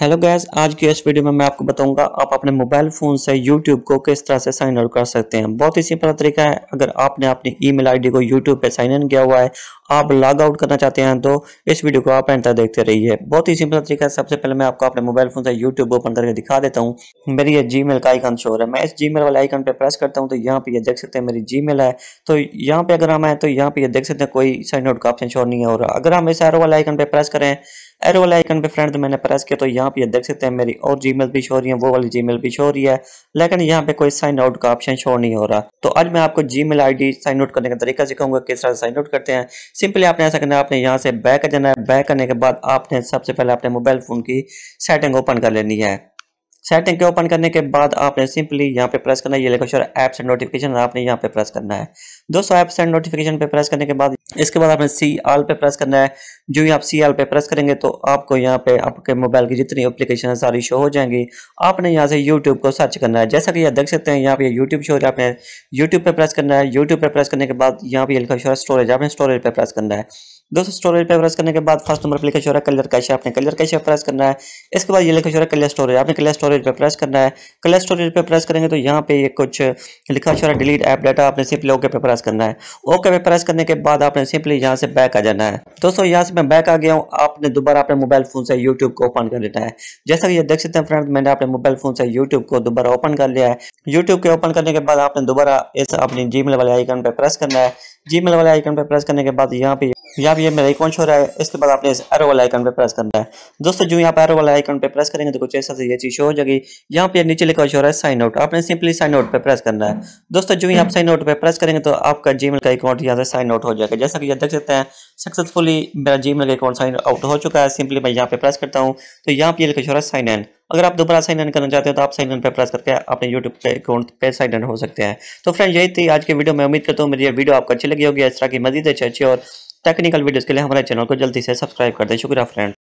hello guys आज की इस वीडियो में मैं आपको बताऊंगा आप अपने मोबाइल फ़ोन से यूट्यूब को किस तरह से साइन आउट कर सकते हैं बहुत ही सिंपल तरीका है अगर आपने अपनी ईमेल आईडी को यूट्यूब पे साइन इन किया हुआ है आप लॉग आउट करना चाहते हैं तो इस वीडियो को आप एंटर देखते रहिए बहुत ही सिंपल तरीका है सबसे पहले मैं आपको अपने मोबाइल फ़ोन से यूट्यूब ओपन करके दिखा देता हूँ मेरी ये जी का आइकन शोर है मैं इस जी वाले आइकन पर प्रेस करता हूँ तो यहाँ पर ये देख सकते हैं मेरी जी है तो यहाँ पर अगर हम आए तो यहाँ पर ये देख सकते हैं कोई साइन आउट का ऑप्शन शोर नहीं हो रहा अगर हम इस एरो वाले आइकन पर प्रेस करें एरो वाले आइकन पे फ्रेंड मैंने प्रेस किया तो यहाँ पे देख सकते हैं मेरी और जीमेल भी शो रही है वो वाली जीमेल भी शो रही है लेकिन यहाँ पे कोई साइन आउट का ऑप्शन शो नहीं हो रहा तो आज मैं आपको जी मेल साइन आउट करने का तरीका सिखाऊंगा किस तरह से साइन आउट करते हैं सिंपली आपने ऐसा करना है आपने यहाँ से बैक जाना है बैक करने के बाद आपने सबसे पहले अपने मोबाइल फोन की सेटिंग ओपन कर लेनी है सेटिंग के ओपन करने के बाद आपने सिंपली यहाँ पे प्रेस करना है ये लेकर एप्स एंड नोटिफिकेशन आपने यहाँ पे प्रेस करना है दोस्तों एप्स एंड नोटिफिकेशन पे प्रेस करने के बाद इसके बाद आपने सी आल पे प्रेस करना है जो ही आप सी आल पे प्रेस करेंगे तो आपको यहाँ पे आपके मोबाइल की जितनी एप्लीकेशन है सारी शो हो जाएंगी आपने यहाँ से यूट्यूब को सर्च करना है जैसा कि आप देख सकते हैं यहाँ पे यूट्यूब शो है आपने यूट्यूब पे प्रेस करना है यूट्यूब पे प्रेस करने के बाद यहाँ पे लिखा शो स्टोरेज आपने स्टोरेज पे प्रेस करना है दोस्तों स्टोरेज पे प्रेस करने के बाद फर्स्ट नंबर पर लिखा छोड़ा कलर कैश आपने कलर कैश प्रेस करना है इसके बाद ये लिखा छोड़ा कलर स्टोरेज आपने कलर स्टोरेज पे प्रेस करना है कलर स्टोरेज पे प्रेस करेंगे तो यहाँ पे ये कुछ लिखा छोड़ा डिलीट ऐप डाटा आपने सिंपली ओके पे प्रेस करना है ओके पे प्रेस करने के बाद आपने सिंपली यहाँ से बैक आ जाना है दोस्तों यहाँ से मैं बैक आ गया हूँ आपने दोबारा अपने मोबाइल फोन से यूट्यूब को ओपन कर लेना है जैसा कि ये देख सकते हैं फ्रेंड मैंने अपने मोबाइल फोन से यूट्यूब को दोबारा ओपन कर लिया है यूट्यूब के ओपन करने के बाद आपने दोबारा इस अपनी जी वाले आइकन पर प्रेस करना है जी वाले आइकन पर प्रेस करने के बाद यहाँ पे यहाँ ये मेरा अकाउंट शो रहा है इसके बाद आपने इस एरो वाले आइकन पे प्रेस करना है दोस्तों जो यहाँ पर एरो वाले आइकन पे प्रेस करेंगे तो कुछ ऐसा से ये चीज़ हो जाएगी यहाँ पे नीचे लिखा शो रहा है साइन आउट आपने सिंपली साइन आउट पे प्रेस करना है दोस्तों जो यहाँ साइन आउट पे प्रेस करेंगे तो आपका जी का अकाउंट यहाँ से साइन आउट हो जाएगा जैसा कि आप देख सकते हैं सक्सेसफुली मेरा जी का अकाउंट साइन आउट हो चुका है सिंपली मैं यहाँ पे प्रेस करता हूँ तो यहाँ पे लिखा शो रहा है साइन इन अगर आप दोबारा साइन इन करना चाहते हो तो आप साइन इन पर प्रेस करके अपने यूट्यूब पे अकाउंट पे साइन इन हो सकते हैं तो फ्रेंड यही थी आज के वीडियो में उम्मीद करता हूँ मेरी ये वीडियो आपको अच्छी लगी होगी इस तरह की मजीद अच्छी अच्छी और टेक्निकल वीडियोस के लिए हमारे चैनल को जल्दी से सब्सक्राइब कर दें शुक्रिया फ्रेंड